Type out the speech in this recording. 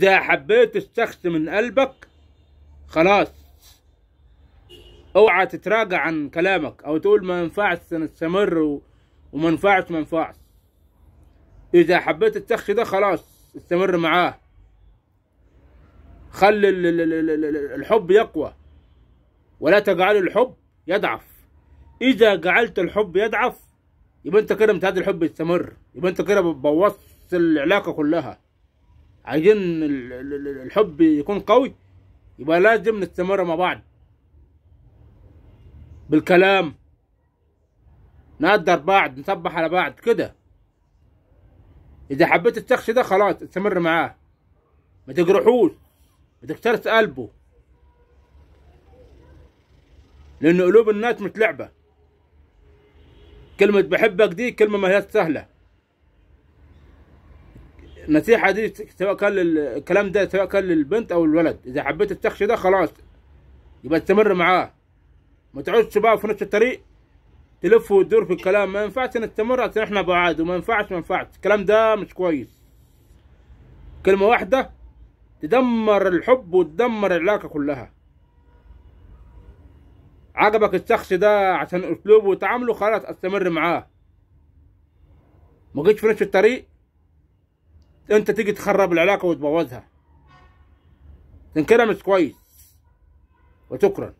إذا حبيت الشخص من قلبك خلاص اوعى تتراجع عن كلامك او تقول ما ينفعش نستمر وما ينفعش ما ينفعش اذا حبيت الشخص ده خلاص استمر معاه خلي الحب يقوى ولا تجعل الحب يضعف اذا جعلت الحب يضعف يبقى انت كده مش الحب يستمر يبقى انت كده بوظت العلاقه كلها عايزين الحب يكون قوي يبقى لازم نستمر مع بعض بالكلام نقدر بعض نصبح على بعض كده اذا حبيت الشخص ده خلاص استمر معاه ما تجرحوش ما تكسرش قلبه لان قلوب الناس مش لعبه كلمه بحبك دي كلمه ما هي سهله النصيحه دي سواء كان الكلام ده سواء كان للبنت او الولد اذا حبيت الشخص ده خلاص يبقى استمر معاه ما تعودش بقى في نفس الطريق تلف وتدور في الكلام ما ينفعش نستمر عشان احنا بعاد وما ينفعش ما ينفعش الكلام ده مش كويس كلمه واحده تدمر الحب وتدمر العلاقه كلها عجبك الشخص ده عشان اسلوبه وتعامله خلاص استمر معاه ما جيتش في نفس الطريق انت تيجي تخرب العلاقه وتبوظها تنكرمس كويس وشكرا